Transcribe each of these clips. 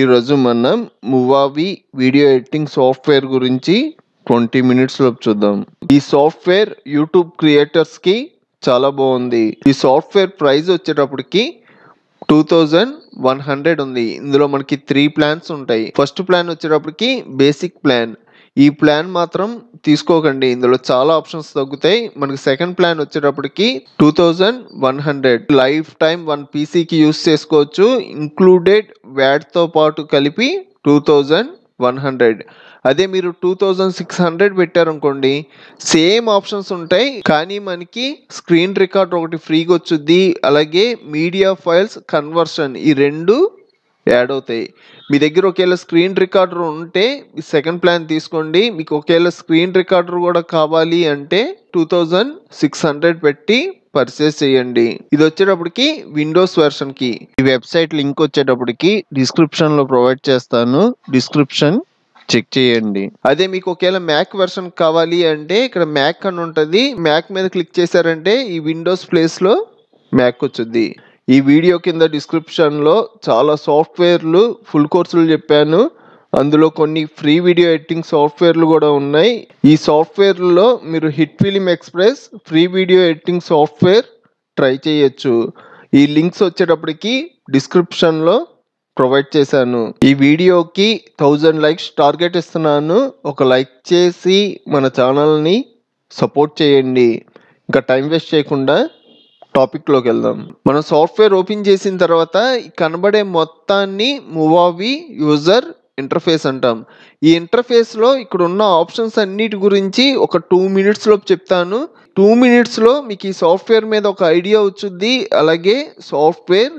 ఈరోజు మనం Movavi video editing software గురించి ట్వంటీ మినిట్స్లో చూద్దాం ఈ సాఫ్ట్వేర్ యూట్యూబ్ క్రియేటర్స్కి చాలా బాగుంది ఈ సాఫ్ట్వేర్ ప్రైస్ వచ్చేటప్పటికి టూ థౌజండ్ వన్ హండ్రెడ్ ఉంది ఇందులో మనకి త్రీ ప్లాన్స్ ఉంటాయి ఫస్ట్ ప్లాన్ వచ్చేటప్పటికి బేసిక్ ప్లాన్ ఈ ప్లాన్ మాత్రం తీసుకోకండి ఇందులో చాలా ఆప్షన్స్ తగ్గుతాయి మనకి సెకండ్ ప్లాన్ వచ్చేటప్పటికి two thousand one hundred lifetime one పీసీకి యూస్ చేసుకోవచ్చు ఇంక్లూడెడ్ వ్యాట్తో పాటు కలిపి టూ థౌజండ్ వన్ హండ్రెడ్ అదే మీరు టూ థౌజండ్ సిక్స్ హండ్రెడ్ పెట్టారనుకోండి సేమ్ ఆప్షన్స్ ఉంటాయి కానీ మనకి స్క్రీన్ రికార్డ్ ఒకటి ఫ్రీగా వచ్చుద్ది అలాగే మీడియా ఫైల్స్ కన్వర్షన్ ఈ రెండు యాడ్ అవుతాయి మీ దగ్గర ఒకవేళ స్క్రీన్ రికార్డర్ ఉంటే సెకండ్ ప్లాన్ తీసుకోండి మీకు ఒకవేళ స్క్రీన్ రికార్డర్ కూడా కావాలి అంటే టూ థౌజండ్ సిక్స్ హండ్రెడ్ పెట్టి పర్చేస్ చేయండి ఇది వచ్చేటప్పటికి విండోస్ వెర్షన్ కి ఈ వెబ్సైట్ లింక్ వచ్చేటప్పటికి డిస్క్రిప్షన్ లో ప్రొవైడ్ చేస్తాను డిస్క్రిప్షన్ చెక్ చేయండి అదే మీకు ఒకవేళ మ్యాక్ వెర్షన్ కావాలి అంటే ఇక్కడ మ్యాక్ అని ఉంటుంది మ్యాక్ మీద క్లిక్ చేశారంటే ఈ విండోస్ ప్లేస్ లో మ్యాక్ వచ్చుద్ది ఈ వీడియో కింద డిస్క్రిప్షన్లో చాలా సాఫ్ట్వేర్లు ఫుల్ కోర్సులు చెప్పాను అందులో కొన్ని ఫ్రీ వీడియో ఎడిటింగ్ సాఫ్ట్వేర్లు కూడా ఉన్నాయి ఈ సాఫ్ట్వేర్లో మీరు HitFilm Express free video editing software try చేయొచ్చు ఈ లింక్స్ వచ్చేటప్పటికి డిస్క్రిప్షన్లో ప్రొవైడ్ చేశాను ఈ వీడియోకి థౌజండ్ లైక్స్ టార్గెట్ ఇస్తున్నాను ఒక లైక్ చేసి మన ఛానల్ని సపోర్ట్ చేయండి ఇంకా టైం వేస్ట్ చేయకుండా లోకి వెళ్దాం మనం సాఫ్ట్వేర్ ఓపెన్ చేసిన తర్వాత కనబడే మొత్తాన్ని మూవావి యూజర్ ఇంటర్ఫేస్ అంటాం ఈ ఇంటర్ఫేస్లో ఇక్కడ ఉన్న ఆప్షన్స్ అన్నిటి గురించి ఒక టూ మినిట్స్లో చెప్తాను టూ మినిట్స్లో మీకు ఈ సాఫ్ట్వేర్ మీద ఒక ఐడియా వచ్చుద్ది అలాగే సాఫ్ట్వేర్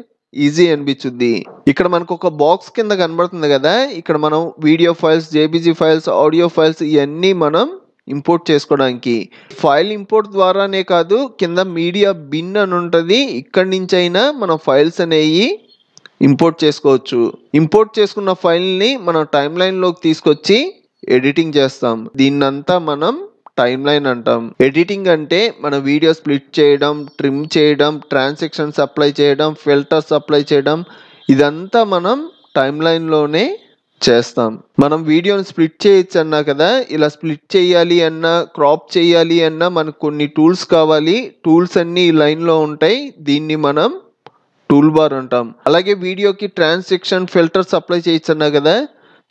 ఈజీ అనిపించుద్ది ఇక్కడ మనకు ఒక బాక్స్ కింద కనబడుతుంది కదా ఇక్కడ మనం video files JPG files audio files ఇవన్నీ మనం ఇంపోర్ట్ చేసుకోవడానికి ఫైల్ ఇంపోర్ట్ ద్వారానే కాదు కింద మీడియా బిన్ అని ఉంటుంది ఇక్కడి నుంచి అయినా మనం ఫైల్స్ అనేవి ఇంపోర్ట్ చేసుకోవచ్చు ఇంపోర్ట్ చేసుకున్న ఫైల్ని మనం టైం లైన్లోకి తీసుకొచ్చి ఎడిటింగ్ చేస్తాం దీన్నంతా మనం టైం లైన్ అంటాం ఎడిటింగ్ అంటే మన వీడియో స్ప్లిట్ చేయడం ట్రిమ్ చేయడం ట్రాన్సాక్షన్స్ అప్లై చేయడం ఫిల్టర్స్ అప్లై చేయడం ఇదంతా మనం టైం లైన్లోనే చేస్తాం మనం వీడియోని స్ప్లిట్ చేయొచ్చు అన్నా కదా ఇలా స్ప్లిట్ చేయాలి అన్నా క్రాప్ చేయాలి అన్నా మనకు కొన్ని టూల్స్ కావాలి టూల్స్ అన్నీ ఈ లైన్లో ఉంటాయి దీన్ని మనం టూల్ బార్ అంటాం అలాగే వీడియోకి ట్రాన్సాక్షన్ ఫిల్టర్స్ అప్లై చేయొచ్చు అన్నా కదా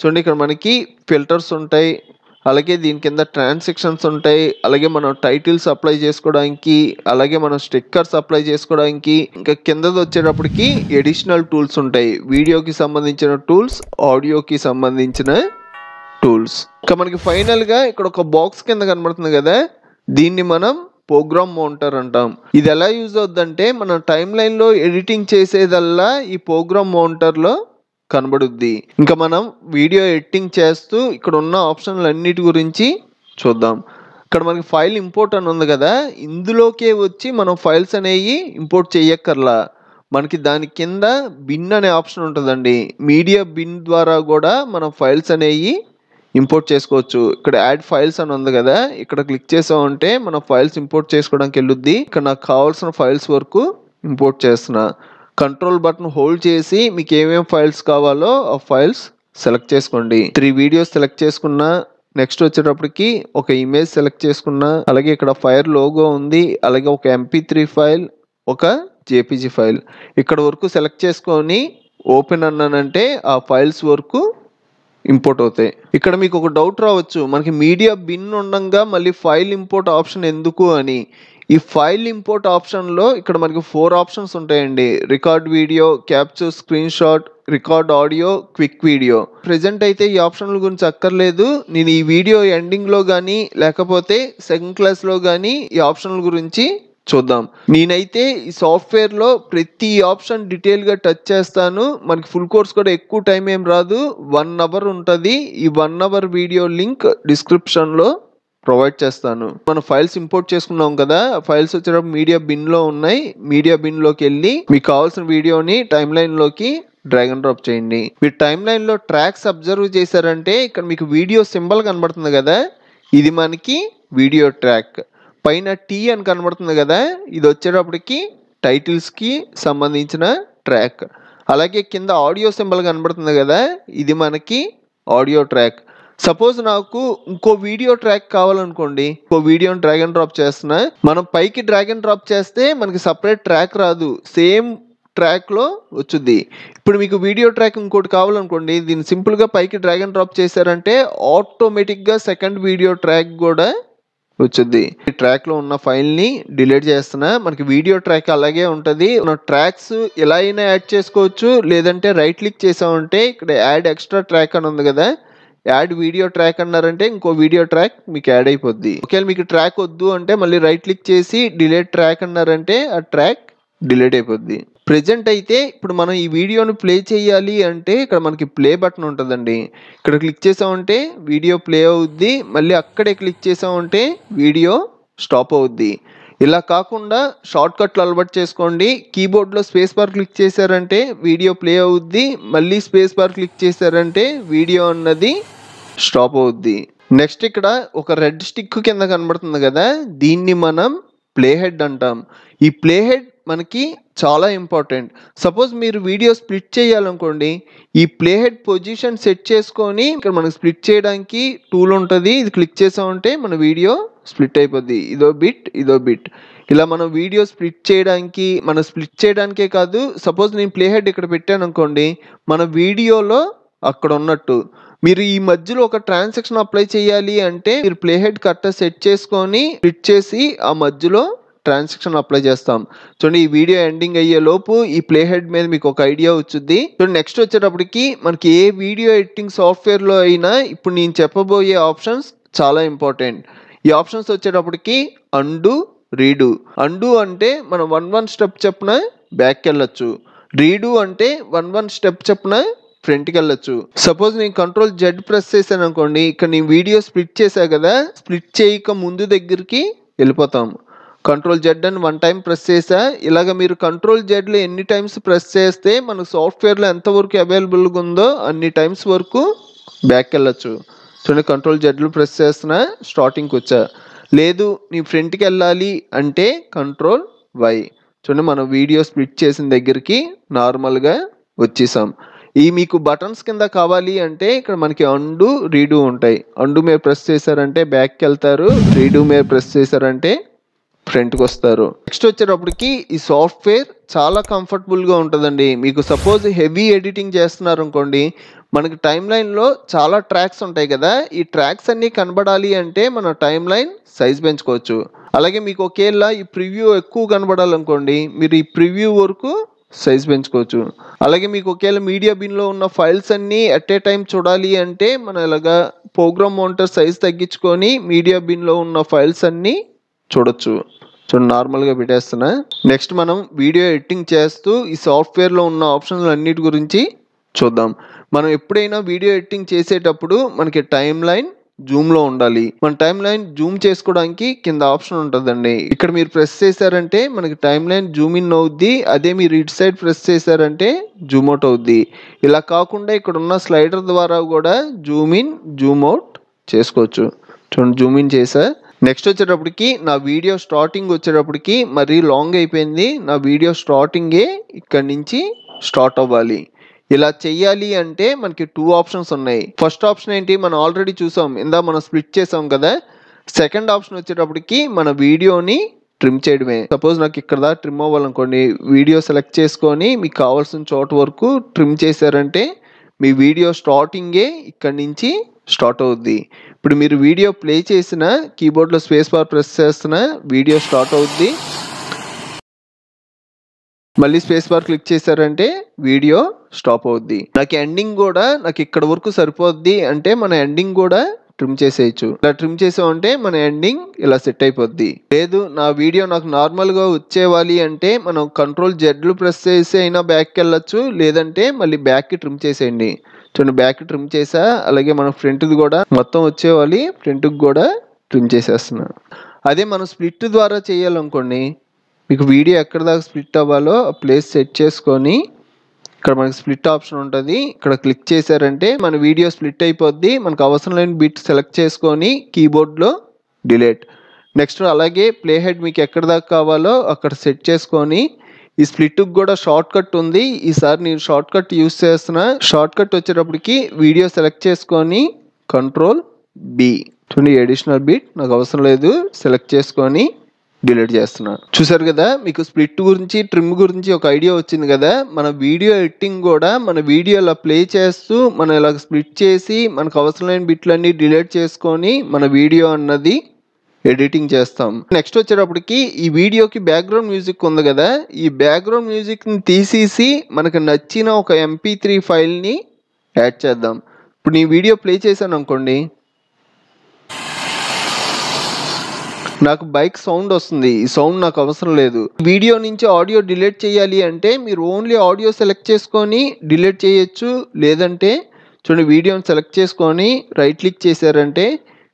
చూడండి ఇక్కడ మనకి ఫిల్టర్స్ ఉంటాయి అలాగే దీని కింద ట్రాన్సాక్షన్స్ ఉంటాయి అలాగే మనం టైటిల్స్ అప్లై చేసుకోవడానికి అలాగే మనం స్టిక్కర్స్ అప్లై చేసుకోవడానికి ఇంకా కిందది వచ్చేటప్పటికి ఎడిషనల్ టూల్స్ ఉంటాయి వీడియోకి సంబంధించిన టూల్స్ ఆడియోకి సంబంధించిన టూల్స్ ఇంకా మనకి ఫైనల్గా ఇక్కడ ఒక బాక్స్ కింద కనబడుతుంది కదా దీన్ని మనం ప్రోగ్రామ్ మౌంటర్ అంటాం ఇది ఎలా యూజ్ అవుద్దంటే మనం టైం లైన్లో ఎడిటింగ్ చేసేదల్లా ఈ ప్రోగ్రామ్ మౌంటర్లో కనబడుద్ది ఇంకా మనం వీడియో ఎడిటింగ్ చేస్తూ ఇక్కడ ఉన్న ఆప్షన్లు అన్నిటి గురించి చూద్దాం ఇక్కడ మనకి ఫైల్ ఇంపోర్ట్ అని ఉంది కదా ఇందులోకే వచ్చి మనం ఫైల్స్ అనేవి ఇంపోర్ట్ చేయక్కర్లా మనకి దాని కింద బిన్ అనే ఆప్షన్ ఉంటుందండి మీడియా బిన్ ద్వారా కూడా మనం ఫైల్స్ అనేవి ఇంపోర్ట్ చేసుకోవచ్చు ఇక్కడ యాడ్ ఫైల్స్ అని ఉంది కదా ఇక్కడ క్లిక్ చేసామంటే మనం ఫైల్స్ ఇంపోర్ట్ చేసుకోవడానికి వెళ్ళుద్ది ఇక్కడ నాకు కావాల్సిన ఫైల్స్ వరకు ఇంపోర్ట్ చేస్తున్నా కంట్రోల్ బటన్ హోల్డ్ చేసి మీకు ఏమేమి ఫైల్స్ కావాలో ఆ ఫైల్స్ సెలెక్ట్ చేసుకోండి త్రీ వీడియోస్ సెలెక్ట్ చేసుకున్న నెక్స్ట్ వచ్చేటప్పటికి ఒక ఇమేజ్ సెలెక్ట్ చేసుకున్న అలాగే ఇక్కడ ఫైర్ లోగో ఉంది అలాగే ఒక ఎంపీ త్రీ ఫైల్ ఒక జేపీజీ ఫైల్ ఇక్కడ వరకు సెలెక్ట్ చేసుకొని ఓపెన్ అన్నానంటే ఆ ఫైల్స్ వరకు ఇంపోర్ట్ అవుతాయి ఇక్కడ మీకు ఒక డౌట్ రావచ్చు మనకి మీడియా బిన్ ఉండగా మళ్ళీ ఫైల్ ఇంపోర్ట్ ఆప్షన్ ఎందుకు అని ఈ ఫైల్ ఇంపోర్ట్ ఆప్షన్లో ఇక్కడ మనకి ఫోర్ ఆప్షన్స్ ఉంటాయండి record video capture screenshot record audio quick video present అయితే ఈ ఆప్షన్ల గురించి అక్కర్లేదు నేను ఈ వీడియో ఎండింగ్లో కానీ లేకపోతే సెకండ్ క్లాస్లో కానీ ఈ ఆప్షన్ల గురించి చూద్దాం నేనైతే ఈ సాఫ్ట్వేర్లో ప్రతి ఆప్షన్ డీటెయిల్గా టచ్ చేస్తాను మనకి ఫుల్ కోర్స్ కూడా ఎక్కువ టైం ఏం రాదు వన్ అవర్ ఉంటుంది ఈ వన్ అవర్ వీడియో లింక్ డిస్క్రిప్షన్లో ప్రొవైడ్ చేస్తాను మనం ఫైల్స్ ఇంపోర్ట్ చేసుకున్నాం కదా ఫైల్స్ వచ్చేటప్పుడు మీడియా బిన్లో ఉన్నాయి మీడియా బిన్లోకి వెళ్ళి మీకు కావాల్సిన వీడియోని టైం లైన్లోకి డ్రాగ్ అండ్ డ్రాప్ చేయండి మీరు టైం లైన్లో ట్రాక్స్ అబ్జర్వ్ చేశారంటే ఇక్కడ మీకు వీడియో సింబల్ కనబడుతుంది కదా ఇది మనకి వీడియో ట్రాక్ పైన టీ అని కనబడుతుంది కదా ఇది వచ్చేటప్పటికి టైటిల్స్కి సంబంధించిన ట్రాక్ అలాగే కింద ఆడియో సింబల్ కనబడుతుంది కదా ఇది మనకి ఆడియో ట్రాక్ సపోజ్ నాకు ఇంకో వీడియో ట్రాక్ కావాలనుకోండి ఇంకో వీడియోని డ్రాగ్ అండ్ డ్రాప్ చేస్తున్నా మనం పైకి డ్రాగ్ అండ్ డ్రాప్ చేస్తే మనకి సపరేట్ ట్రాక్ రాదు సేమ్ ట్రాక్లో వచ్చుద్ది ఇప్పుడు మీకు వీడియో ట్రాక్ ఇంకోటి కావాలనుకోండి దీన్ని సింపుల్గా పైకి డ్రాగ్ అండ్ డ్రాప్ చేశారంటే ఆటోమేటిక్గా సెకండ్ వీడియో ట్రాక్ కూడా వచ్చింది ట్రాక్ లో ఉన్న ఫైల్ ని డిలీట్ చేస్తున్నా మనకి వీడియో ట్రాక్ అలాగే ఉంటది మన ట్రాక్స్ ఎలా అయినా యాడ్ చేసుకోవచ్చు లేదంటే రైట్ క్లిక్ చేసామంటే ఇక్కడ యాడ్ ఎక్స్ట్రా ట్రాక్ అని ఉంది కదా యాడ్ వీడియో ట్రాక్ అన్నారంటే ఇంకో వీడియో ట్రాక్ మీకు యాడ్ అయిపోద్ది ఒకవేళ మీకు ట్రాక్ వద్దు అంటే మళ్ళీ రైట్ క్లిక్ చేసి డిలేట్ ట్రాక్ అన్నారంటే ఆ ట్రాక్ డిలేట్ అయిపోద్ది ప్రజెంట్ అయితే ఇప్పుడు మనం ఈ వీడియోను ప్లే చేయాలి అంటే ఇక్కడ మనకి ప్లే బటన్ ఉంటుందండి ఇక్కడ క్లిక్ చేసామంటే వీడియో ప్లే అవుద్ది మళ్ళీ అక్కడే క్లిక్ చేసామంటే వీడియో స్టాప్ అవుద్ది ఇలా కాకుండా షార్ట్ కట్లు అలవాటు చేసుకోండి కీబోర్డ్లో స్పేస్ బార్ క్లిక్ చేశారంటే వీడియో ప్లే అవుద్ది మళ్ళీ స్పేస్ బార్ క్లిక్ చేశారంటే వీడియో అన్నది స్టాప్ అవుద్ది నెక్స్ట్ ఇక్కడ ఒక రెడ్ స్టిక్ కింద కనబడుతుంది కదా దీన్ని మనం ప్లే హెడ్ అంటాం ఈ ప్లే హెడ్ మనకి చాలా ఇంపార్టెంట్ సపోజ్ మీరు వీడియో స్ప్లిట్ చేయాలనుకోండి ఈ ప్లే హెడ్ పొజిషన్ సెట్ చేసుకొని ఇక్కడ మనకు స్ప్లిట్ చేయడానికి టూల్ ఉంటుంది ఇది క్లిక్ చేసామంటే మన వీడియో స్ప్లిట్ అయిపోద్ది ఇదో బిట్ ఇదో బిట్ ఇలా మనం వీడియో స్ప్లిట్ చేయడానికి మనం స్ప్లిట్ చేయడానికే కాదు సపోజ్ నేను ప్లే హెడ్ ఇక్కడ పెట్టాను అనుకోండి మన వీడియోలో అక్కడ ఉన్నట్టు మీరు ఈ మధ్యలో ఒక ట్రాన్సాక్షన్ అప్లై చేయాలి అంటే మీరు ప్లే హెడ్ కరెక్ట్గా సెట్ చేసుకొని ఫిట్ చేసి ఆ మధ్యలో ట్రాన్సాక్షన్ అప్లై చేస్తాం చూడండి ఈ వీడియో ఎండింగ్ అయ్యే లోపు ఈ ప్లే హెడ్ మీద మీకు ఒక ఐడియా వచ్చింది చూడండి నెక్స్ట్ వచ్చేటప్పటికి మనకి ఏ వీడియో ఎడిటింగ్ సాఫ్ట్వేర్లో అయినా ఇప్పుడు నేను చెప్పబోయే ఆప్షన్స్ చాలా ఇంపార్టెంట్ ఈ ఆప్షన్స్ వచ్చేటప్పటికి అండు రీడు అండు అంటే మనం వన్ వన్ స్టెప్ చెప్పున బ్యాక్ వెళ్ళచ్చు రీడు అంటే వన్ వన్ స్టెప్ చెప్పున ఫ్రంట్కి వెళ్ళొచ్చు సపోజ్ నేను కంట్రోల్ జెడ్ ప్రెస్ చేశాను అనుకోండి ఇక్కడ నేను వీడియో స్ప్లిట్ చేశా కదా స్ప్లిట్ చేయక ముందు దగ్గరికి వెళ్ళిపోతాం కంట్రోల్ జెడ్ అని వన్ టైం ప్రెస్ చేసా ఇలాగ మీరు కంట్రోల్ జెడ్లో ఎన్ని టైమ్స్ ప్రెస్ చేస్తే మన సాఫ్ట్వేర్లో ఎంతవరకు అవైలబుల్గా ఉందో అన్ని టైమ్స్ వరకు బ్యాక్ వెళ్ళచ్చు చూడండి కంట్రోల్ జెడ్లు ప్రెస్ చేస్తున్నా స్టార్టింగ్కి వచ్చా లేదు నీ ఫ్రంట్కి వెళ్ళాలి అంటే కంట్రోల్ వై చూడండి మనం వీడియో స్ప్లిట్ చేసిన దగ్గరికి నార్మల్గా వచ్చేసాం ఈ మీకు బటన్స్ కింద కావాలి అంటే ఇక్కడ మనకి అండు రీడు ఉంటాయి అండు మీరు ప్రెస్ చేశారంటే బ్యాక్కి వెళ్తారు రీడు మీరు ప్రెస్ చేశారంటే ఫ్రంట్కి వస్తారు నెక్స్ట్ వచ్చేటప్పటికి ఈ సాఫ్ట్వేర్ చాలా కంఫర్టబుల్గా ఉంటుందండి మీకు సపోజ్ హెవీ ఎడిటింగ్ చేస్తున్నారు అనుకోండి మనకి టైం లైన్లో చాలా ట్రాక్స్ ఉంటాయి కదా ఈ ట్రాక్స్ అన్నీ కనబడాలి అంటే మన టైం లైన్ సైజ్ పెంచుకోవచ్చు అలాగే మీకు ఒకేలా ఈ ప్రివ్యూ ఎక్కువ కనబడాలనుకోండి మీరు ఈ ప్రివ్యూ వరకు సైజ్ పెంచుకోవచ్చు అలాగే మీకు ఒకవేళ మీడియా బిన్లో ఉన్న ఫైల్స్ అన్నీ అట్ ఏ టైం చూడాలి అంటే మనం ఇలాగా ప్రోగ్రామ్ మౌంటర్ సైజ్ తగ్గించుకొని మీడియా బిన్లో ఉన్న ఫైల్స్ అన్నీ చూడొచ్చు చూడండి నార్మల్గా పెట్టేస్తున్నా నెక్స్ట్ మనం వీడియో ఎడిటింగ్ చేస్తూ ఈ సాఫ్ట్వేర్లో ఉన్న ఆప్షన్లు అన్నిటి గురించి చూద్దాం మనం ఎప్పుడైనా వీడియో ఎడిటింగ్ చేసేటప్పుడు మనకి టైం లైన్ జూమ్లో ఉండాలి మన టైం లైన్ జూమ్ చేసుకోవడానికి కింద ఆప్షన్ ఉంటుందండి ఇక్కడ మీరు ప్రెస్ చేశారంటే మనకి టైం లైన్ జూమ్ ఇన్ అవుద్ది అదే మీరు ఇటు సైడ్ ప్రెస్ చేశారంటే జూమ్ అవుట్ అవుద్ది ఇలా కాకుండా ఇక్కడ ఉన్న స్లైడర్ ద్వారా కూడా జూమ్ ఇన్ జూమ్ అవుట్ చేసుకోవచ్చు చూడండి జూమ్ ఇన్ చేసా నెక్స్ట్ వచ్చేటప్పటికి నా వీడియో స్టార్టింగ్ వచ్చేటప్పటికి మరీ లాంగ్ అయిపోయింది నా వీడియో స్టార్టింగే ఇక్కడి నుంచి స్టార్ట్ అవ్వాలి ఇలా చెయ్యాలి అంటే మనకి టూ ఆప్షన్స్ ఉన్నాయి ఫస్ట్ ఆప్షన్ ఏంటి మనం ఆల్రెడీ చూసాం ఇందా మనం స్ప్లిట్ చేసాం కదా సెకండ్ ఆప్షన్ వచ్చేటప్పటికి మన వీడియోని ట్రిమ్ చేయడమే సపోజ్ నాకు ఇక్కడ ట్రిమ్ అవ్వాలనుకోండి వీడియో సెలెక్ట్ చేసుకొని మీకు కావాల్సిన చోట వరకు ట్రిమ్ చేశారంటే మీ వీడియో స్టార్టింగే ఇక్కడి నుంచి స్టార్ట్ అవుద్ది ఇప్పుడు మీరు వీడియో ప్లే చేసిన కీబోర్డ్లో స్పేస్ బార్ ప్రెస్ చేస్తున్న వీడియో స్టార్ట్ అవుద్ది మళ్ళీ స్పేస్ బార్ క్లిక్ చేశారంటే వీడియో స్టాప్ అవుద్ది నాకు ఎండింగ్ కూడా నాకు ఇక్కడ వరకు సరిపోద్ది అంటే మన ఎండింగ్ కూడా ట్రిమ్ చేసేయచ్చు ఇలా ట్రిమ్ చేసామంటే మన ఎండింగ్ ఇలా సెట్ అయిపోద్ది లేదు నా వీడియో నాకు నార్మల్గా వచ్చేవాలి అంటే మనం కంట్రోల్ జెడ్లు ప్రెస్ చేసి అయినా బ్యాక్ వెళ్ళొచ్చు లేదంటే మళ్ళీ బ్యాక్ ట్రిమ్ చేసేయండి చూడండి బ్యాక్ ట్రిమ్ చేసా అలాగే మన ఫ్రంట్ కూడా మొత్తం వచ్చేవాలి ఫ్రంట్ కూడా ట్రిమ్ చేసేస్తున్నా అదే మనం స్ప్లిట్ ద్వారా చేయాలనుకోండి మీకు వీడియో ఎక్కడ దాకా స్ప్లిట్ అవ్వాలో ఆ ప్లేస్ సెట్ చేసుకొని ఇక్కడ మనకి స్ప్లిట్ ఆప్షన్ ఉంటుంది ఇక్కడ క్లిక్ చేశారంటే మన వీడియో స్ప్లిట్ అయిపోద్ది మనకు అవసరం లేని బిట్ సెలెక్ట్ చేసుకొని కీబోర్డ్లో డిలేట్ నెక్స్ట్ అలాగే ప్లే హెడ్ మీకు ఎక్కడ దాకా కావాలో అక్కడ సెట్ చేసుకొని ఈ స్ప్లిట్కి కూడా షార్ట్ కట్ ఉంది ఈసారి నేను షార్ట్ కట్ యూస్ చేస్తున్నా షార్ట్ కట్ వచ్చేటప్పటికి వీడియో సెలెక్ట్ చేసుకొని కంట్రోల్ బి చూడండి అడిషనల్ బీట్ నాకు అవసరం లేదు సెలెక్ట్ చేసుకొని డిలీట్ చేస్తున్నాను చూసారు కదా మీకు స్ప్లిట్ గురించి ట్రిమ్ గురించి ఒక ఐడియా వచ్చింది కదా మన వీడియో ఎడిటింగ్ కూడా మన వీడియో ఇలా ప్లే చేస్తూ మనం ఇలా స్ప్లిట్ చేసి మనకు అవసరమైన బిట్లన్నీ డిలీట్ చేసుకొని మన వీడియో అన్నది ఎడిటింగ్ చేస్తాం నెక్స్ట్ వచ్చేటప్పటికి ఈ వీడియోకి బ్యాక్గ్రౌండ్ మ్యూజిక్ ఉంది కదా ఈ బ్యాక్గ్రౌండ్ మ్యూజిక్ని తీసేసి మనకు నచ్చిన ఒక ఎంపీ త్రీ ఫైల్ని యాడ్ చేద్దాం ఇప్పుడు నీ వీడియో ప్లే చేశాను అనుకోండి నాకు బైక్ సౌండ్ వస్తుంది ఈ సౌండ్ నాకు అవసరం లేదు వీడియో నుంచి ఆడియో డిలీట్ చేయాలి అంటే మీరు ఓన్లీ ఆడియో సెలెక్ట్ చేసుకొని డిలీట్ చేయొచ్చు లేదంటే చూడండి వీడియోని సెలెక్ట్ చేసుకొని రైట్ క్లిక్ చేశారంటే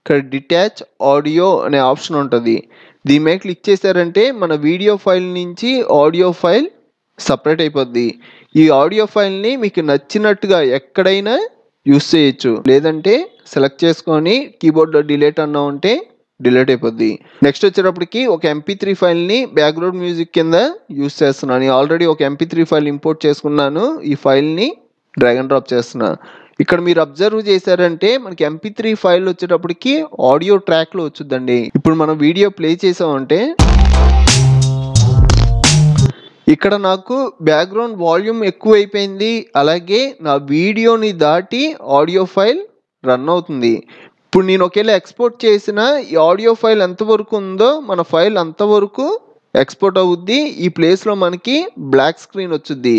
ఇక్కడ డిటాచ్ ఆడియో అనే ఆప్షన్ ఉంటుంది దీని మీద క్లిక్ చేశారంటే మన వీడియో ఫైల్ నుంచి ఆడియో ఫైల్ సపరేట్ అయిపోద్ది ఈ ఆడియో ఫైల్ని మీకు నచ్చినట్టుగా ఎక్కడైనా యూస్ చేయొచ్చు లేదంటే సెలెక్ట్ చేసుకొని కీబోర్డ్లో డిలేట్ అన్నా ఉంటే డిలీట్ అయిపోద్ది నెక్స్ట్ వచ్చేటప్పటికి ఒక ఎంపీ త్రీ ఫైల్ని బ్యాక్గ్రౌండ్ మ్యూజిక్ కింద యూస్ చేస్తున్నాను ఆల్రెడీ ఒక ఎంపీ త్రీ ఫైల్ ఇంపోర్ట్ చేసుకున్నాను ఈ ఫైల్ని డ్రాగ్ అండ్ డ్రాప్ చేస్తున్నాను ఇక్కడ మీరు అబ్జర్వ్ చేశారంటే మనకి ఎంపీ త్రీ ఫైల్ వచ్చేటప్పటికి ఆడియో ట్రాక్లో వచ్చుద్దండి ఇప్పుడు మనం వీడియో ప్లే చేసామంటే ఇక్కడ నాకు బ్యాక్గ్రౌండ్ వాల్యూమ్ ఎక్కువ అయిపోయింది అలాగే నా వీడియోని దాటి ఆడియో ఫైల్ రన్ అవుతుంది ఇప్పుడు నేను ఒకవేళ ఎక్స్పోర్ట్ చేసిన ఈ ఆడియో ఫైల్ ఎంతవరకు ఉందో మన ఫైల్ అంతవరకు ఎక్స్పోర్ట్ అవుద్ది ఈ ప్లేస్లో మనకి బ్లాక్ స్క్రీన్ వచ్చుద్ది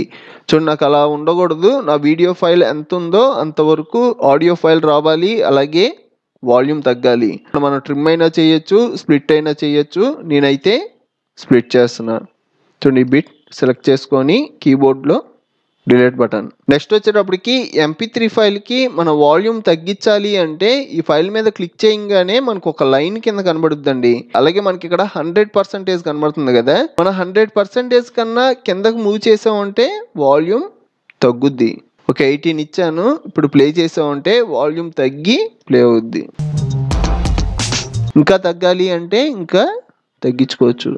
చూడండి నాకు అలా ఉండకూడదు నా వీడియో ఫైల్ ఎంత ఉందో అంతవరకు ఆడియో ఫైల్ రావాలి అలాగే వాల్యూమ్ తగ్గాలి మనం ట్రిమ్ అయినా చేయొచ్చు స్ప్లిట్ అయినా చేయొచ్చు నేనైతే స్ప్లిట్ చేస్తున్నా చూడండి బిట్ సెలెక్ట్ చేసుకొని కీబోర్డ్లో డిలీట్ బటన్ నెక్స్ట్ వచ్చేటప్పటికి ఎంపీ త్రీ ఫైల్కి మన వాల్యూమ్ తగ్గించాలి అంటే ఈ ఫైల్ మీద క్లిక్ చేయగానే మనకు ఒక లైన్ కింద కనబడుద్దండి అలాగే మనకి ఇక్కడ హండ్రెడ్ పర్సెంటేజ్ కనబడుతుంది కదా మన హండ్రెడ్ పర్సెంటేజ్ కన్నా కిందకు మూవ్ చేసామంటే వాల్యూమ్ తగ్గుద్ది ఒక ఎయిటీన్ ఇచ్చాను ఇప్పుడు ప్లే చేసామంటే వాల్యూమ్ తగ్గి ప్లే అవుద్ది ఇంకా తగ్గాలి అంటే ఇంకా తగ్గించుకోవచ్చు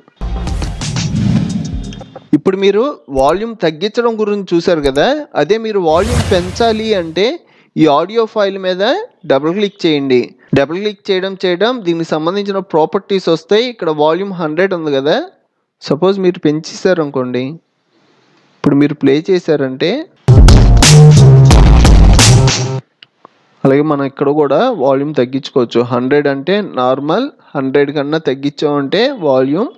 ఇప్పుడు మీరు వాల్యూమ్ తగ్గించడం గురించి చూసారు కదా అదే మీరు వాల్యూమ్ పెంచాలి అంటే ఈ ఆడియో ఫైల్ మీద డబుల్ క్లిక్ చేయండి డబుల్ క్లిక్ చేయడం చేయడం దీనికి సంబంధించిన ప్రాపర్టీస్ వస్తాయి ఇక్కడ వాల్యూమ్ హండ్రెడ్ ఉంది కదా సపోజ్ మీరు పెంచేశారు అనుకోండి ఇప్పుడు మీరు ప్లే చేశారంటే అలాగే మనం ఇక్కడ కూడా వాల్యూమ్ తగ్గించుకోవచ్చు హండ్రెడ్ అంటే నార్మల్ హండ్రెడ్ కన్నా తగ్గించామంటే వాల్యూమ్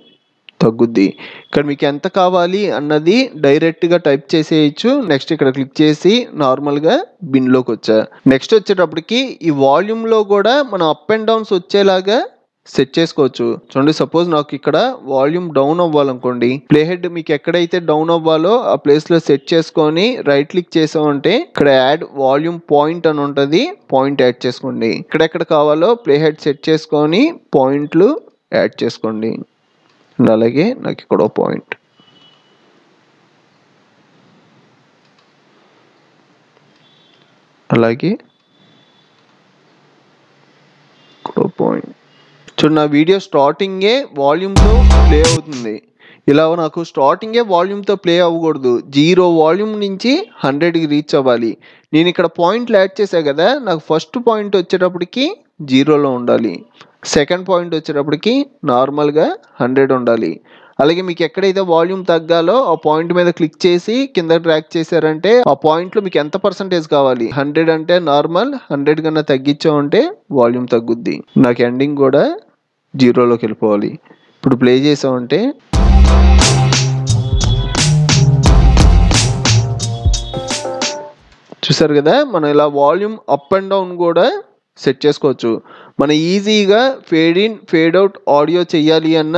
తగ్గుద్ది ఇక్కడ మీకు ఎంత కావాలి అన్నది డైరెక్ట్గా టైప్ చేసేయచ్చు నెక్స్ట్ ఇక్కడ క్లిక్ చేసి నార్మల్గా బిన్లోకి వచ్చా నెక్స్ట్ వచ్చేటప్పటికి ఈ వాల్యూమ్లో కూడా మనం అప్ అండ్ డౌన్స్ వచ్చేలాగా సెట్ చేసుకోవచ్చు చూడండి సపోజ్ నాకు ఇక్కడ వాల్యూమ్ డౌన్ అవ్వాలనుకోండి ప్లే హెడ్ మీకు ఎక్కడైతే డౌన్ అవ్వాలో ఆ ప్లేస్ లో సెట్ చేసుకొని రైట్ క్లిక్ చేసామంటే ఇక్కడ యాడ్ వాల్యూమ్ పాయింట్ అని ఉంటుంది పాయింట్ యాడ్ చేసుకోండి ఇక్కడెక్కడ కావాలో ప్లే హెడ్ సెట్ చేసుకొని పాయింట్లు యాడ్ చేసుకోండి అండ్ అలాగే నాకు ఇక్కడ పాయింట్ అలాగే ఇక్కడ పాయింట్ చూడు నా వీడియో స్టార్టింగే వాల్యూమ్తో ప్లే అవుతుంది ఇలా నాకు స్టార్టింగే వాల్యూమ్తో ప్లే అవ్వకూడదు జీరో వాల్యూమ్ నుంచి హండ్రెడ్కి రీచ్ అవ్వాలి నేను ఇక్కడ పాయింట్లు యాడ్ చేసా కదా నాకు ఫస్ట్ పాయింట్ వచ్చేటప్పటికి జీరోలో ఉండాలి సెకండ్ పాయింట్ వచ్చేటప్పటికి నార్మల్గా హండ్రెడ్ ఉండాలి అలాగే మీకు ఎక్కడైతే వాల్యూమ్ తగ్గాలో ఆ పాయింట్ మీద క్లిక్ చేసి కింద ట్రాక్ చేశారంటే ఆ పాయింట్లో మీకు ఎంత పర్సంటేజ్ కావాలి హండ్రెడ్ అంటే నార్మల్ హండ్రెడ్ కన్నా తగ్గించామంటే వాల్యూమ్ తగ్గుద్ది నాకు ఎండింగ్ కూడా జీరోలోకి వెళ్ళిపోవాలి ఇప్పుడు ప్లే చేసామంటే చూసారు కదా మనం ఇలా వాల్యూమ్ అప్ అండ్ డౌన్ కూడా సెట్ చేసుకోవచ్చు మనం ఈజీగా fade in fade out audio చేయాలి అన్న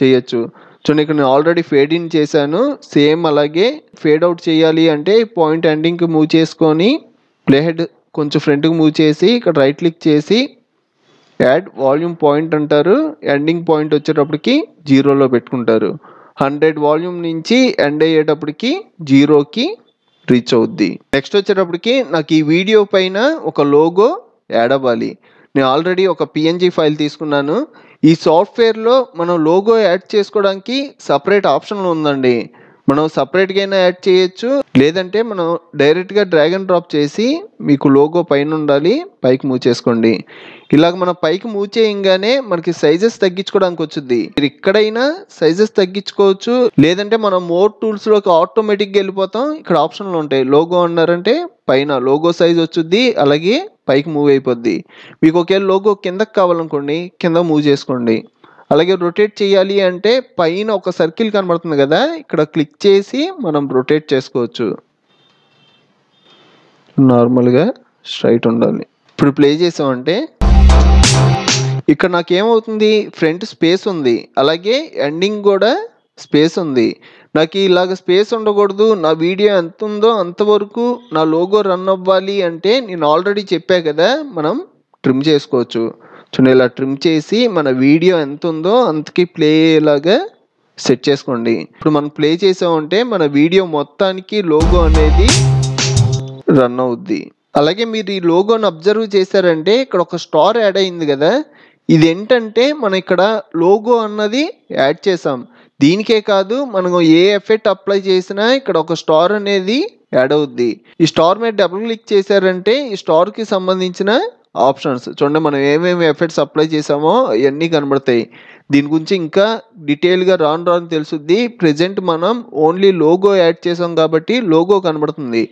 చేయొచ్చు చూడండి ఇక్కడ నేను ఆల్రెడీ ఫేడ్ ఇన్ చేశాను సేమ్ అలాగే ఫేడ్ అవుట్ చేయాలి అంటే పాయింట్ ఎండింగ్కి మూవ్ చేసుకొని ప్లే హెడ్ కొంచెం ఫ్రంట్కి మూవ్ చేసి ఇక్కడ రైట్ క్లిక్ చేసి యాడ్ వాల్యూమ్ పాయింట్ అంటారు ఎండింగ్ పాయింట్ వచ్చేటప్పటికి జీరోలో పెట్టుకుంటారు హండ్రెడ్ వాల్యూమ్ నుంచి ఎండ్ అయ్యేటప్పటికి జీరోకి రీచ్ అవుద్ది నెక్స్ట్ వచ్చేటప్పటికి నాకు ఈ వీడియో పైన ఒక లోగో యాడ్ అవ్వాలి నేను ఆల్రెడీ ఒక పిఎన్జీ ఫైల్ తీసుకున్నాను ఈ సాఫ్ట్వేర్లో మనం లోగో యాడ్ చేసుకోవడానికి సపరేట్ ఆప్షన్ ఉందండి మనం సపరేట్గా అయినా యాడ్ చేయొచ్చు లేదంటే మనం డైరెక్ట్గా డ్రాగ్ అండ్ డ్రాప్ చేసి మీకు లోగో పైన ఉండాలి పైకి మూవ్ చేసుకోండి ఇలాగ మనం పైకి మూవ్ చేయంగానే మనకి సైజెస్ తగ్గించుకోవడానికి వచ్చింది మీరు ఇక్కడైనా సైజెస్ తగ్గించుకోవచ్చు లేదంటే మనం మోర్ టూల్స్లోకి ఆటోమేటిక్గా వెళ్ళిపోతాం ఇక్కడ ఆప్షన్లు ఉంటాయి లోగో అన్నారంటే పైన లోగో సైజ్ వచ్చుద్ది అలాగే పైకి మూవ్ అయిపోద్ది మీకు ఒకవేళ లోగో కిందకి కావాలనుకోండి కింద మూవ్ చేసుకోండి అలాగే రొటేట్ చేయాలి అంటే పైన ఒక సర్కిల్ కనబడుతుంది కదా ఇక్కడ క్లిక్ చేసి మనం రొటేట్ చేసుకోవచ్చు నార్మల్గా స్ట్రైట్ ఉండాలి ఇప్పుడు ప్లే చేసామంటే ఇక్కడ నాకేమవుతుంది ఫ్రంట్ స్పేస్ ఉంది అలాగే ఎండింగ్ కూడా స్పేస్ ఉంది నాకు ఇలాగ స్పేస్ ఉండకూడదు నా వీడియో ఎంత ఉందో అంతవరకు నా లోగో రన్ అవ్వాలి అంటే నేను ఆల్రెడీ చెప్పా కదా మనం ట్రిమ్ చేసుకోవచ్చు చూడండి ఇలా ట్రిమ్ చేసి మన వీడియో ఎంత ఉందో అంతకి ప్లే అయ్యేలాగా సెట్ చేసుకోండి ఇప్పుడు మనం ప్లే చేసామంటే మన వీడియో మొత్తానికి లోగో అనేది రన్ అవుద్ది అలాగే మీరు ఈ లోగోని అబ్జర్వ్ చేశారంటే ఇక్కడ ఒక స్టార్ యాడ్ అయింది కదా ఇది ఏంటంటే మన ఇక్కడ లోగో అన్నది యాడ్ చేసాం దీనికే కాదు మనం ఏ ఎఫెక్ట్ అప్లై చేసినా ఇక్కడ ఒక స్టార్ అనేది యాడ్ అవుద్ది ఈ స్టార్ మీద డబుల్ క్లిక్ చేశారంటే ఈ స్టార్కి సంబంధించిన ఆప్షన్స్ చూడండి మనం ఏమేమి ఎఫెక్ట్స్ అప్లై చేసామో ఇవన్నీ కనబడతాయి దీని గురించి ఇంకా డీటెయిల్గా రాను రాను తెలుసుద్ది ప్రజెంట్ మనం ఓన్లీ లోగో యాడ్ చేసాం కాబట్టి లోగో కనబడుతుంది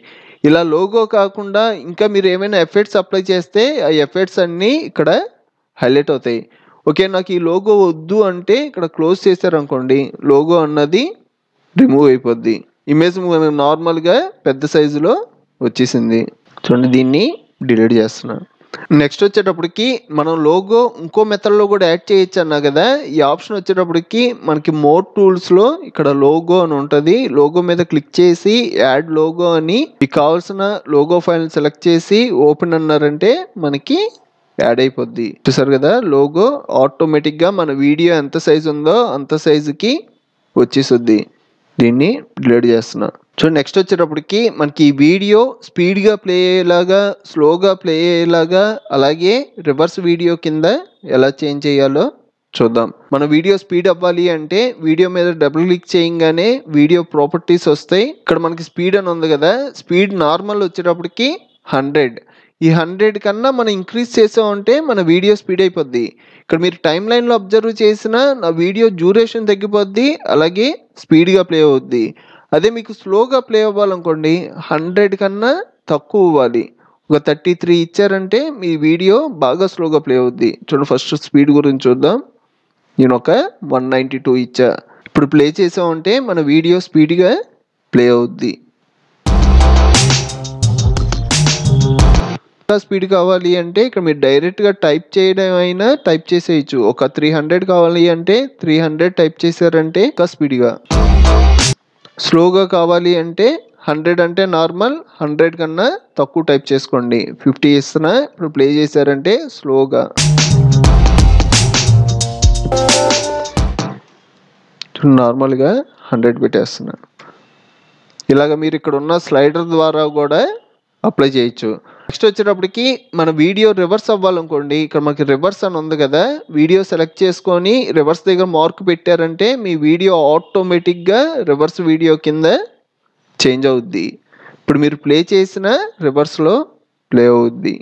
ఇలా లోగో కాకుండా ఇంకా మీరు ఏమైనా ఎఫెక్ట్స్ అప్లై చేస్తే ఆ ఎఫెక్ట్స్ అన్నీ ఇక్కడ హైలైట్ అవుతాయి ఓకే నాకు ఈ లోగో వద్దు అంటే ఇక్కడ క్లోజ్ చేశారనుకోండి లోగో అన్నది రిమూవ్ అయిపోద్ది ఇమేజ్ నార్మల్గా పెద్ద సైజులో వచ్చేసింది చూడండి దీన్ని డిలీట్ చేస్తున్నాను నెక్స్ట్ వచ్చేటప్పటికి మనం లోగో ఇంకో మెథడ్లో కూడా యాడ్ చేయొచ్చు అన్నా కదా ఈ ఆప్షన్ వచ్చేటప్పటికి మనకి మోర్ టూల్స్లో ఇక్కడ లోగో అని ఉంటుంది లోగో మీద క్లిక్ చేసి యాడ్ లోగో అని మీకు కావాల్సిన లోగో ఫైల్ సెలెక్ట్ చేసి ఓపెన్ అన్నారంటే మనకి యాడ్ అయిపోద్ది చూసారు కదా లోగో ఆటోమేటిక్గా మన వీడియో ఎంత సైజ్ ఉందో అంత సైజుకి వచ్చేసుద్ది దీన్ని డిలేట్ చేస్తున్నా సో నెక్స్ట్ వచ్చేటప్పటికి మనకి ఈ వీడియో స్పీడ్గా ప్లే అయ్యేలాగా స్లోగా ప్లే అయ్యేలాగా అలాగే రివర్స్ వీడియో కింద ఎలా చేంజ్ చేయాలో చూద్దాం మన వీడియో స్పీడ్ అవ్వాలి అంటే వీడియో మీద డబుల్ క్లిక్ చేయగానే వీడియో ప్రాపర్టీస్ వస్తాయి ఇక్కడ మనకి స్పీడ్ అని ఉంది కదా స్పీడ్ నార్మల్ వచ్చేటప్పటికి హండ్రెడ్ ఈ హండ్రెడ్ కన్నా మనం ఇంక్రీజ్ చేసామంటే మన వీడియో స్పీడ్ అయిపోద్ది ఇక్కడ మీరు టైం లైన్లో అబ్జర్వ్ చేసిన నా వీడియో డ్యూరేషన్ తగ్గిపోద్ది అలాగే స్పీడ్గా ప్లే అవుద్ది అదే మీకు స్లోగా ప్లే అవ్వాలనుకోండి హండ్రెడ్ కన్నా తక్కువ ఇవ్వాలి ఒక థర్టీ త్రీ ఇచ్చారంటే మీ వీడియో బాగా స్లోగా ప్లే అవుద్ది చూడండి ఫస్ట్ స్పీడ్ గురించి చూద్దాం నేను ఒక వన్ నైంటీ టూ ఇచ్చా ఇప్పుడు ప్లే చేసామంటే మన వీడియో స్పీడ్గా ప్లే అవుద్ది స్పీడ్ కావాలి అంటే ఇక్కడ మీరు డైరెక్ట్గా టైప్ చేయడం అయినా టైప్ చేసేయచ్చు ఒక త్రీ హండ్రెడ్ కావాలి అంటే త్రీ హండ్రెడ్ టైప్ చేశారంటే ఇంకా స్పీడ్గా స్లోగా కావాలి అంటే హండ్రెడ్ అంటే నార్మల్ హండ్రెడ్ కన్నా తక్కువ టైప్ చేసుకోండి ఫిఫ్టీ ఇస్తున్నా ఇప్పుడు ప్లే చేశారంటే స్లోగా నార్మల్గా హండ్రెడ్ పెట్టేస్తున్నాను ఇలాగ మీరు ఇక్కడ ఉన్న స్లైడర్ ద్వారా కూడా అప్లై చేయొచ్చు నెక్స్ట్ వచ్చేటప్పటికి మన వీడియో రివర్స్ అవ్వాలనుకోండి ఇక్కడ మనకి రివర్స్ అని ఉంది కదా వీడియో సెలెక్ట్ చేసుకొని రివర్స్ దగ్గర మార్క్ పెట్టారంటే మీ వీడియో ఆటోమేటిక్గా రివర్స్ వీడియో కింద చేంజ్ అవుద్ది ఇప్పుడు మీరు ప్లే చేసిన రివర్స్లో ప్లే అవుద్ది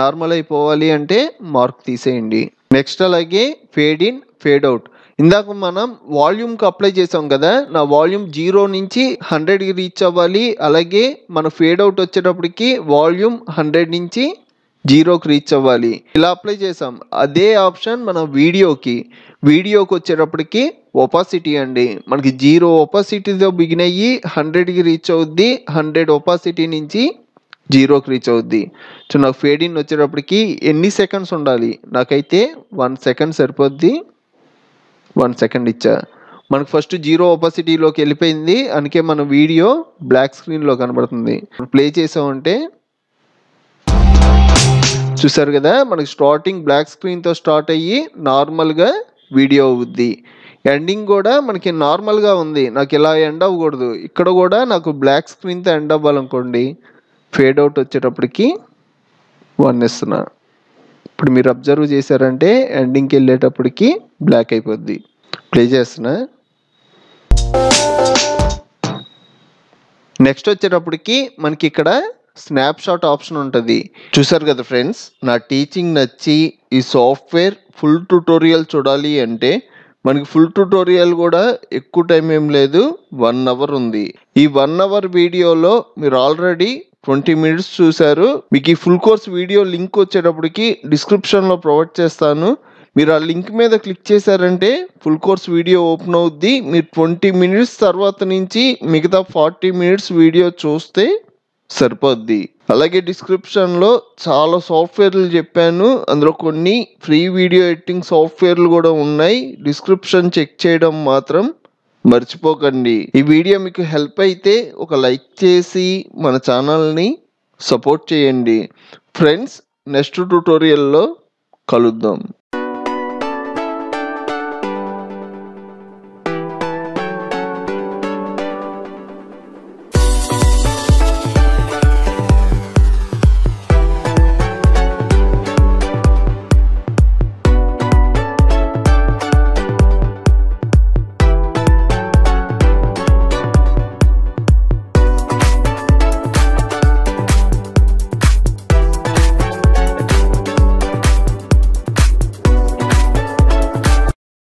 నార్మల్ అయిపోవాలి అంటే మార్క్ తీసేయండి నెక్స్ట్ అలాగే ఫేడ్ ఇన్ ఫేడ్ అవుట్ ఇందాక మనం వాల్యూమ్కి అప్లై చేసాం కదా నా వాల్యూమ్ జీరో నుంచి హండ్రెడ్కి రీచ్ అవ్వాలి అలాగే మన ఫేడ్ అవుట్ వచ్చేటప్పటికి వాల్యూమ్ హండ్రెడ్ నుంచి జీరోకి రీచ్ అవ్వాలి ఇలా అప్లై చేసాం అదే ఆప్షన్ మన వీడియోకి వీడియోకి వచ్చేటప్పటికి ఒపాసిటీ అండి మనకి జీరో ఒపాసిటీతో బిగిన్ అయ్యి హండ్రెడ్కి రీచ్ అవుద్ది హండ్రెడ్ ఒపాసిటీ నుంచి జీరోకి రీచ్ అవుద్ది సో నాకు ఫేడ్ ఇన్ వచ్చేటప్పటికి ఎన్ని సెకండ్స్ ఉండాలి నాకైతే వన్ సెకండ్ సరిపోద్ది వన్ సెకండ్ ఇచ్చా మనకు ఫస్ట్ జీరో ఒపాసిటీలోకి వెళ్ళిపోయింది అందుకే మన వీడియో బ్లాక్ స్క్రీన్లో కనబడుతుంది ప్లే చేసామంటే చూసారు కదా మనకి స్టార్టింగ్ బ్లాక్ స్క్రీన్తో స్టార్ట్ అయ్యి నార్మల్గా వీడియో అవుద్ది ఎండింగ్ కూడా మనకి నార్మల్గా ఉంది నాకు ఇలా ఎండ్ అవ్వకూడదు ఇక్కడ కూడా నాకు బ్లాక్ స్క్రీన్తో ఎండ్ అవ్వాలనుకోండి ఫేడ్ అవుట్ వచ్చేటప్పటికి వన్ ఇప్పుడు మీరు అబ్జర్వ్ చేశారంటే ఎండింగ్కి వెళ్ళేటప్పటికి బ్లాక్ అయిపోద్ది ప్లే చేస్తున్నా నెక్స్ట్ వచ్చేటప్పటికి మనకి ఇక్కడ స్నాప్ షాట్ ఆప్షన్ ఉంటుంది చూసారు కదా ఫ్రెండ్స్ నా టీచింగ్ నచ్చి ఈ సాఫ్ట్వేర్ ఫుల్ ట్యూటోరియల్ చూడాలి అంటే మనకి ఫుల్ ట్యూటోరియల్ కూడా ఎక్కువ టైం ఏం లేదు వన్ అవర్ ఉంది ఈ వన్ అవర్ వీడియోలో మీరు ఆల్రెడీ ట్వంటీ మినిట్స్ చూశారు మీకు ఈ ఫుల్ కోర్స్ వీడియో లింక్ వచ్చేటప్పటికి డిస్క్రిప్షన్లో ప్రొవైడ్ చేస్తాను మీరు ఆ లింక్ మీద క్లిక్ చేశారంటే ఫుల్ కోర్స్ వీడియో ఓపెన్ అవుద్ది మీరు ట్వంటీ మినిట్స్ తర్వాత నుంచి మిగతా ఫార్టీ మినిట్స్ వీడియో చూస్తే సరిపోద్ది అలాగే డిస్క్రిప్షన్లో చాలా సాఫ్ట్వేర్లు చెప్పాను అందులో కొన్ని ఫ్రీ వీడియో ఎడిటింగ్ సాఫ్ట్వేర్లు కూడా ఉన్నాయి డిస్క్రిప్షన్ చెక్ చేయడం మాత్రం మర్చిపోకండి ఈ వీడియో మీకు హెల్ప్ అయితే ఒక లైక్ చేసి మన ఛానల్ని సపోర్ట్ చేయండి ఫ్రెండ్స్ నెక్స్ట్ ట్యూటోరియల్లో కలుద్దాం